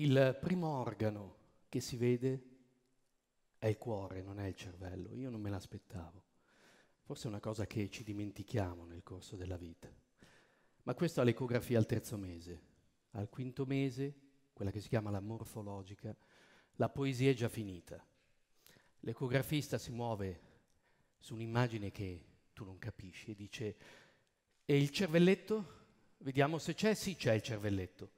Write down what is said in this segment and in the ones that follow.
Il primo organo che si vede è il cuore, non è il cervello. Io non me l'aspettavo. Forse è una cosa che ci dimentichiamo nel corso della vita. Ma questo ha l'ecografia al terzo mese. Al quinto mese, quella che si chiama la morfologica, la poesia è già finita. L'ecografista si muove su un'immagine che tu non capisci e dice, e il cervelletto? Vediamo se c'è, sì c'è il cervelletto.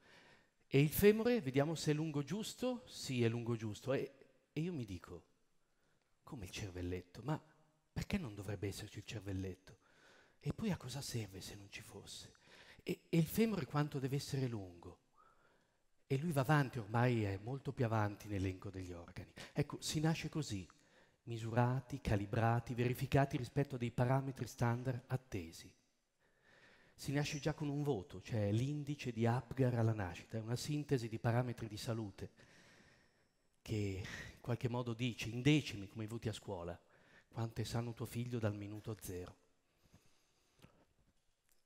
E il femore, vediamo se è lungo giusto? Sì, è lungo giusto. E, e io mi dico, come il cervelletto? Ma perché non dovrebbe esserci il cervelletto? E poi a cosa serve se non ci fosse? E, e il femore quanto deve essere lungo? E lui va avanti, ormai è molto più avanti nell'elenco degli organi. Ecco, si nasce così, misurati, calibrati, verificati rispetto a dei parametri standard attesi si nasce già con un voto, cioè l'indice di Apgar alla nascita, è una sintesi di parametri di salute che in qualche modo dice in decimi come i voti a scuola quante sanno tuo figlio dal minuto zero.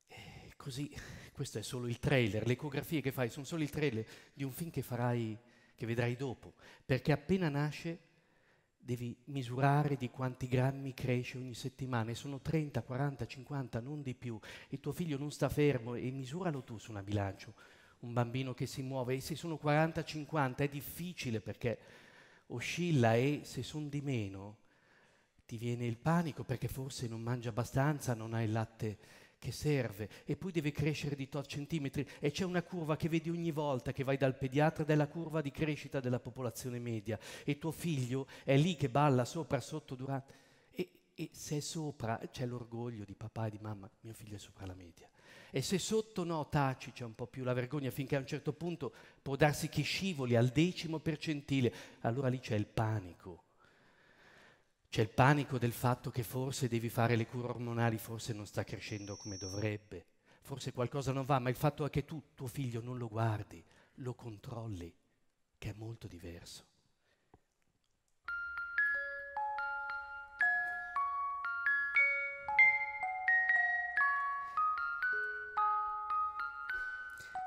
E così, questo è solo il trailer, le ecografie che fai sono solo il trailer di un film che farai, che vedrai dopo, perché appena nasce devi misurare di quanti grammi cresce ogni settimana e sono 30, 40, 50, non di più. Il tuo figlio non sta fermo e misuralo tu su una bilancia, un bambino che si muove e se sono 40, 50 è difficile perché oscilla e se sono di meno ti viene il panico perché forse non mangia abbastanza, non hai il latte che serve e poi deve crescere di tot centimetri e c'è una curva che vedi ogni volta che vai dal pediatra ed è la curva di crescita della popolazione media e tuo figlio è lì che balla sopra, sotto, durante e, e se è sopra c'è l'orgoglio di papà e di mamma, mio figlio è sopra la media e se sotto no taci c'è un po' più la vergogna finché a un certo punto può darsi che scivoli al decimo percentile allora lì c'è il panico c'è il panico del fatto che forse devi fare le cure ormonali, forse non sta crescendo come dovrebbe, forse qualcosa non va, ma il fatto è che tu, tuo figlio, non lo guardi, lo controlli, che è molto diverso.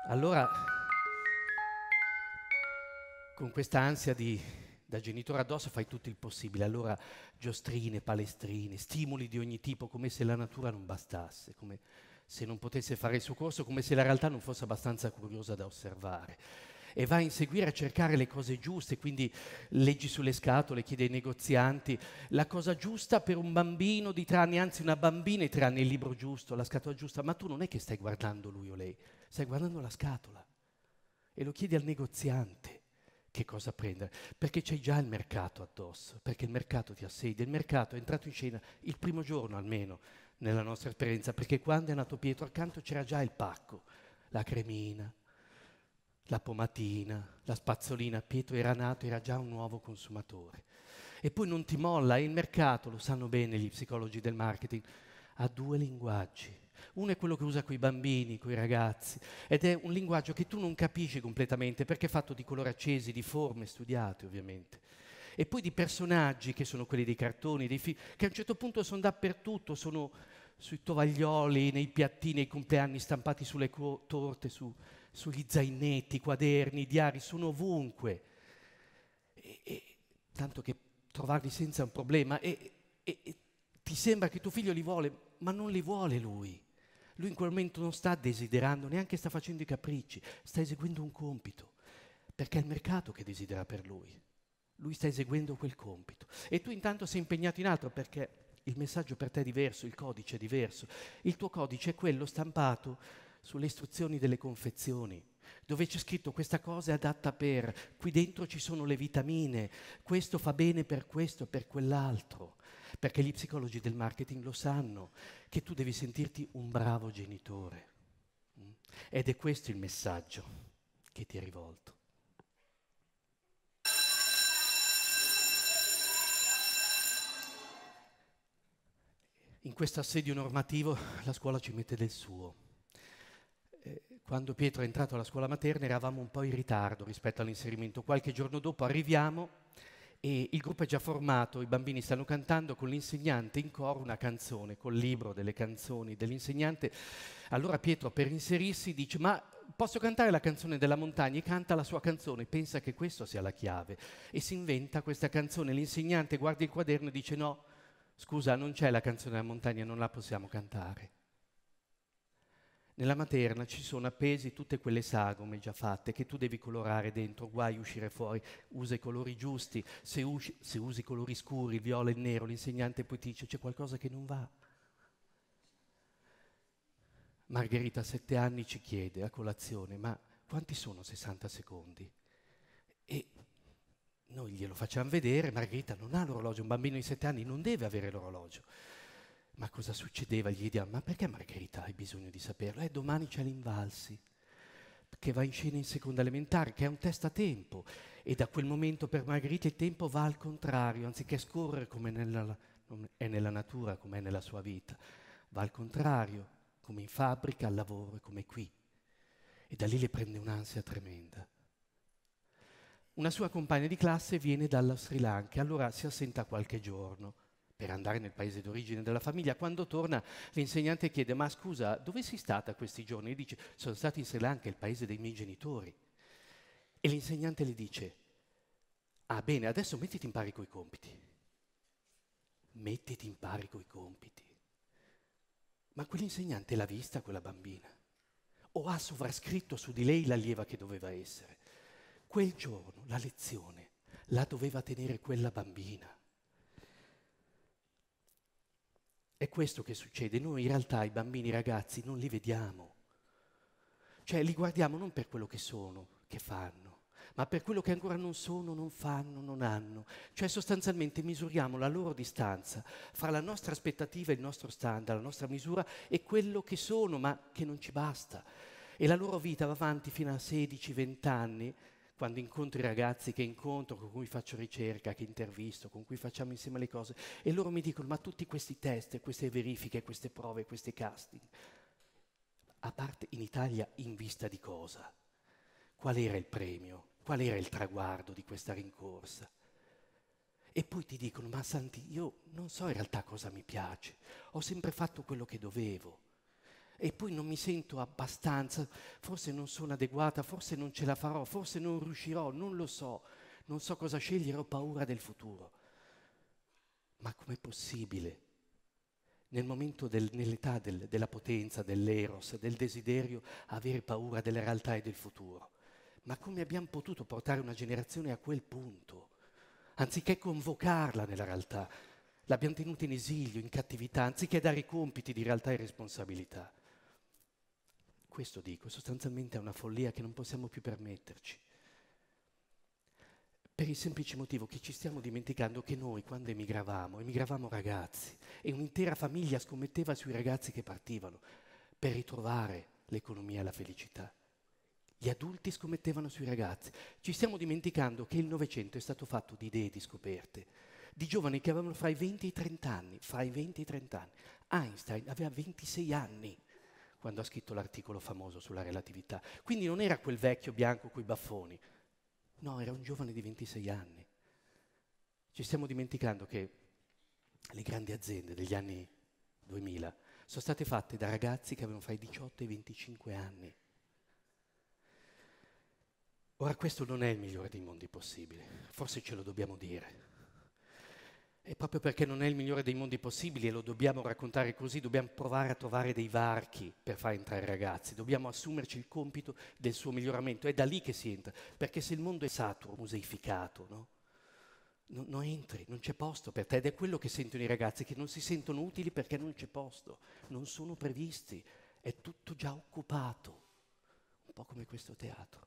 Allora, con questa ansia di da genitore addosso fai tutto il possibile, allora giostrine, palestrine, stimoli di ogni tipo, come se la natura non bastasse, come se non potesse fare il suo corso, come se la realtà non fosse abbastanza curiosa da osservare. E va a inseguire, a cercare le cose giuste, quindi leggi sulle scatole, chiede ai negozianti la cosa giusta per un bambino di tre anni, anzi una bambina di tre anni, il libro giusto, la scatola giusta, ma tu non è che stai guardando lui o lei, stai guardando la scatola e lo chiedi al negoziante che cosa prendere, perché c'è già il mercato addosso, perché il mercato ti assedia, il mercato è entrato in scena il primo giorno almeno nella nostra esperienza, perché quando è nato Pietro accanto c'era già il pacco, la cremina, la pomatina, la spazzolina, Pietro era nato, era già un nuovo consumatore. E poi non ti molla, e il mercato, lo sanno bene gli psicologi del marketing, ha due linguaggi uno è quello che usa con i bambini, con i ragazzi, ed è un linguaggio che tu non capisci completamente perché è fatto di colori accesi, di forme studiate ovviamente. E poi di personaggi che sono quelli dei cartoni, dei film, che a un certo punto sono dappertutto, sono sui tovaglioli, nei piattini, nei compleanni stampati sulle co- torte, su, sugli zainetti, quaderni, diari, sono ovunque. E, e, tanto che trovarli senza un problema e, e ti sembra che tuo figlio li vuole, ma non li vuole lui. Lui in quel momento non sta desiderando, neanche sta facendo i capricci, sta eseguendo un compito, perché è il mercato che desidera per lui. Lui sta eseguendo quel compito. E tu intanto sei impegnato in altro perché il messaggio per te è diverso, il codice è diverso. Il tuo codice è quello stampato sulle istruzioni delle confezioni, dove c'è scritto questa cosa è adatta per, qui dentro ci sono le vitamine, questo fa bene per questo e per quell'altro perché gli psicologi del marketing lo sanno, che tu devi sentirti un bravo genitore. Mm? Ed è questo il messaggio che ti è rivolto. In questo assedio normativo la scuola ci mette del suo. Eh, quando Pietro è entrato alla scuola materna eravamo un po' in ritardo rispetto all'inserimento. Qualche giorno dopo arriviamo e il gruppo è già formato, i bambini stanno cantando con l'insegnante in coro una canzone, col libro delle canzoni dell'insegnante. Allora Pietro per inserirsi dice ma posso cantare la canzone della montagna e canta la sua canzone, pensa che questa sia la chiave e si inventa questa canzone. L'insegnante guarda il quaderno e dice no, scusa non c'è la canzone della montagna, non la possiamo cantare. Nella materna ci sono appesi tutte quelle sagome già fatte che tu devi colorare dentro, guai uscire fuori, usa i colori giusti, se, usci, se usi i colori scuri, il viola e il nero, l'insegnante poi ti dice c'è qualcosa che non va. Margherita a sette anni ci chiede a colazione, ma quanti sono 60 secondi? E noi glielo facciamo vedere, Margherita non ha l'orologio, un bambino di sette anni non deve avere l'orologio ma cosa succedeva? Gli chiediamo, ma perché Margherita hai bisogno di saperlo? Eh, domani c'è l'Invalsi, che va in scena in seconda elementare, che è un test a tempo. E da quel momento per Margherita il tempo va al contrario, anziché scorrere come nella, è nella natura, come è nella sua vita, va al contrario, come in fabbrica, al lavoro, come qui. E da lì le prende un'ansia tremenda. Una sua compagna di classe viene dalla Sri Lanka, allora si assenta qualche giorno per andare nel paese d'origine della famiglia. Quando torna l'insegnante chiede, ma scusa, dove sei stata questi giorni? E dice, sono stato in Sri Lanka, il paese dei miei genitori. E l'insegnante le dice, ah bene, adesso mettiti in pari coi compiti. Mettiti in pari coi compiti. Ma quell'insegnante l'ha vista quella bambina? O ha sovrascritto su di lei l'allieva che doveva essere? Quel giorno la lezione la doveva tenere quella bambina È questo che succede. Noi in realtà i bambini, i ragazzi, non li vediamo. Cioè li guardiamo non per quello che sono, che fanno, ma per quello che ancora non sono, non fanno, non hanno. Cioè sostanzialmente misuriamo la loro distanza fra la nostra aspettativa, il nostro standard, la nostra misura e quello che sono, ma che non ci basta. E la loro vita va avanti fino a 16-20 anni quando incontro i ragazzi che incontro, con cui faccio ricerca, che intervisto, con cui facciamo insieme le cose, e loro mi dicono, ma tutti questi test, queste verifiche, queste prove, questi casting, a parte in Italia in vista di cosa? Qual era il premio? Qual era il traguardo di questa rincorsa? E poi ti dicono, ma Santi, io non so in realtà cosa mi piace, ho sempre fatto quello che dovevo e poi non mi sento abbastanza, forse non sono adeguata, forse non ce la farò, forse non riuscirò, non lo so, non so cosa scegliere, ho paura del futuro. Ma com'è possibile? Nel momento del, nell'età del, della potenza, dell'eros, del desiderio, avere paura della realtà e del futuro. Ma come abbiamo potuto portare una generazione a quel punto? Anziché convocarla nella realtà, l'abbiamo tenuta in esilio, in cattività, anziché dare compiti di realtà e responsabilità. Questo dico, sostanzialmente è una follia che non possiamo più permetterci. Per il semplice motivo che ci stiamo dimenticando che noi quando emigravamo, emigravamo ragazzi e un'intera famiglia scommetteva sui ragazzi che partivano per ritrovare l'economia e la felicità. Gli adulti scommettevano sui ragazzi. Ci stiamo dimenticando che il Novecento è stato fatto di idee, di scoperte, di giovani che avevano fra i 20 e i 30 anni. Fra i 20 e i 30 anni. Einstein aveva 26 anni quando ha scritto l'articolo famoso sulla relatività. Quindi non era quel vecchio bianco coi baffoni, no, era un giovane di 26 anni. Ci stiamo dimenticando che le grandi aziende degli anni 2000 sono state fatte da ragazzi che avevano fra i 18 e i 25 anni. Ora questo non è il migliore dei mondi possibili, forse ce lo dobbiamo dire, e proprio perché non è il migliore dei mondi possibili e lo dobbiamo raccontare così, dobbiamo provare a trovare dei varchi per far entrare i ragazzi, dobbiamo assumerci il compito del suo miglioramento, è da lì che si entra, perché se il mondo è saturo, museificato, no? Non, non entri, non c'è posto per te ed è quello che sentono i ragazzi, che non si sentono utili perché non c'è posto, non sono previsti, è tutto già occupato, un po' come questo teatro.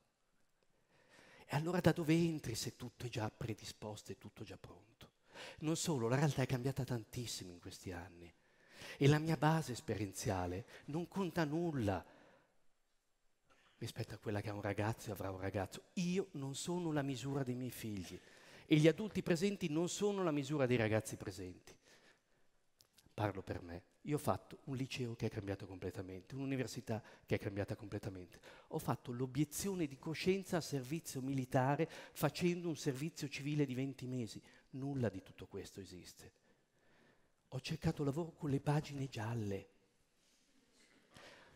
E allora da dove entri se tutto è già predisposto e tutto già pronto? Non solo, la realtà è cambiata tantissimo in questi anni e la mia base esperienziale non conta nulla rispetto a quella che ha un ragazzo e avrà un ragazzo. Io non sono la misura dei miei figli e gli adulti presenti non sono la misura dei ragazzi presenti. Parlo per me. Io ho fatto un liceo che è cambiato completamente, un'università che è cambiata completamente. Ho fatto l'obiezione di coscienza al servizio militare facendo un servizio civile di 20 mesi. Nulla di tutto questo esiste. Ho cercato lavoro con le pagine gialle.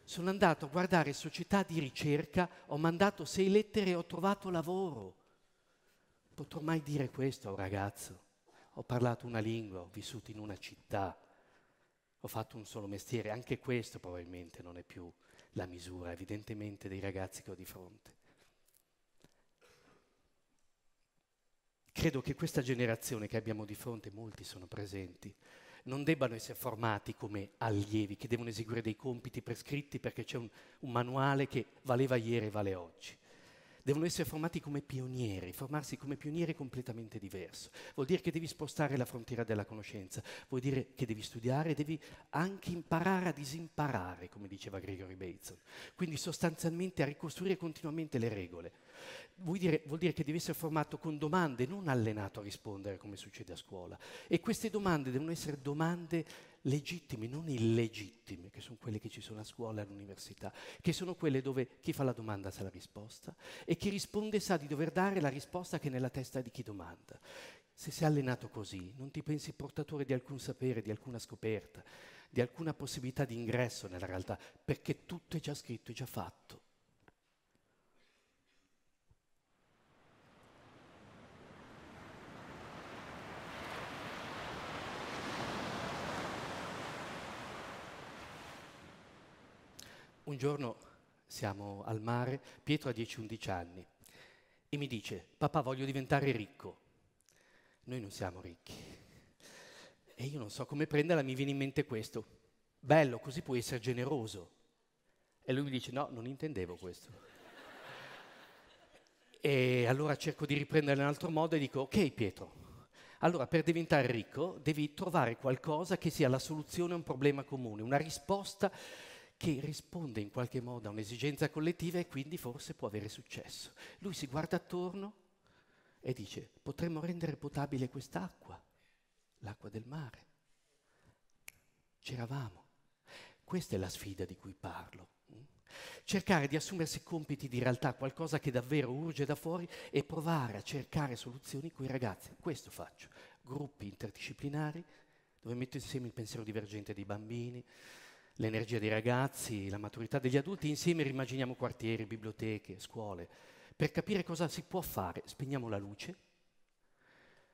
Sono andato a guardare società di ricerca, ho mandato sei lettere e ho trovato lavoro. Potrò mai dire questo a un ragazzo? Ho parlato una lingua, ho vissuto in una città, ho fatto un solo mestiere, anche questo probabilmente non è più la misura, evidentemente, dei ragazzi che ho di fronte. credo che questa generazione che abbiamo di fronte, molti sono presenti, non debbano essere formati come allievi che devono eseguire dei compiti prescritti perché c'è un, un manuale che valeva ieri e vale oggi devono essere formati come pionieri, formarsi come pionieri completamente diverso. Vuol dire che devi spostare la frontiera della conoscenza, vuol dire che devi studiare, devi anche imparare a disimparare, come diceva Gregory Bateson. Quindi sostanzialmente a ricostruire continuamente le regole. Vuol dire, vuol dire che devi essere formato con domande, non allenato a rispondere come succede a scuola. E queste domande devono essere domande legittimi, non illegittimi, che sono quelli che ci sono a scuola e all'università, che sono quelle dove chi fa la domanda sa la risposta e chi risponde sa di dover dare la risposta che è nella testa di chi domanda. Se sei allenato così, non ti pensi portatore di alcun sapere, di alcuna scoperta, di alcuna possibilità di ingresso nella realtà, perché tutto è già scritto, è già fatto. Un giorno siamo al mare, Pietro ha 10-11 anni, e mi dice, papà voglio diventare ricco. Noi non siamo ricchi. E io non so come prenderla, mi viene in mente questo. Bello, così puoi essere generoso. E lui mi dice, no, non intendevo questo. e allora cerco di riprenderla in un altro modo e dico, ok Pietro, allora, per diventare ricco devi trovare qualcosa che sia la soluzione a un problema comune, una risposta che risponde in qualche modo a un'esigenza collettiva e quindi forse può avere successo. Lui si guarda attorno e dice potremmo rendere potabile quest'acqua, l'acqua del mare. C'eravamo. Questa è la sfida di cui parlo. Cercare di assumersi compiti di realtà, qualcosa che davvero urge da fuori e provare a cercare soluzioni con i ragazzi. Questo faccio. Gruppi interdisciplinari dove metto insieme il pensiero divergente dei bambini, l'energia dei ragazzi, la maturità degli adulti, insieme rimaginiamo quartieri, biblioteche, scuole. Per capire cosa si può fare, spegniamo la luce,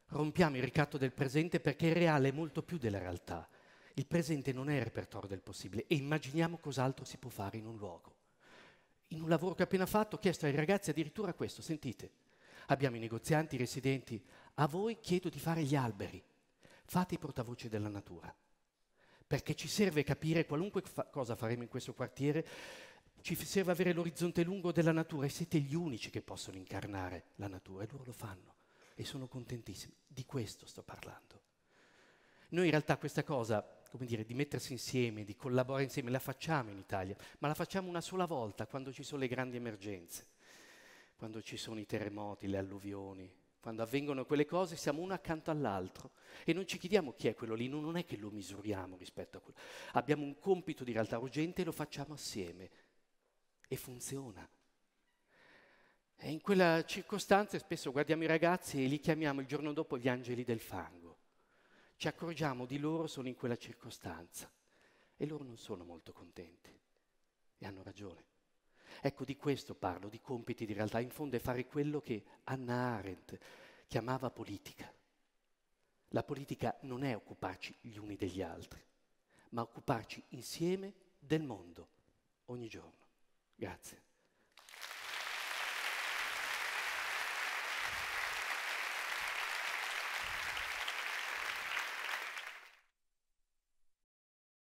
rompiamo il ricatto del presente perché il reale è molto più della realtà. Il presente non è il repertorio del possibile e immaginiamo cos'altro si può fare in un luogo. In un lavoro che ho appena fatto ho chiesto ai ragazzi addirittura questo, sentite, abbiamo i negozianti, i residenti, a voi chiedo di fare gli alberi, fate i portavoce della natura perché ci serve capire qualunque fa- cosa faremo in questo quartiere, ci serve avere l'orizzonte lungo della natura e siete gli unici che possono incarnare la natura e loro lo fanno e sono contentissimi. Di questo sto parlando. Noi in realtà questa cosa, come dire, di mettersi insieme, di collaborare insieme, la facciamo in Italia, ma la facciamo una sola volta quando ci sono le grandi emergenze, quando ci sono i terremoti, le alluvioni, quando avvengono quelle cose siamo uno accanto all'altro e non ci chiediamo chi è quello lì, non è che lo misuriamo rispetto a quello. Abbiamo un compito di realtà urgente e lo facciamo assieme e funziona. E in quella circostanza spesso guardiamo i ragazzi e li chiamiamo il giorno dopo gli angeli del fango. Ci accorgiamo di loro solo in quella circostanza e loro non sono molto contenti e hanno ragione. Ecco, di questo parlo, di compiti di realtà. In fondo è fare quello che Anna Arendt chiamava politica. La politica non è occuparci gli uni degli altri, ma occuparci insieme del mondo, ogni giorno. Grazie.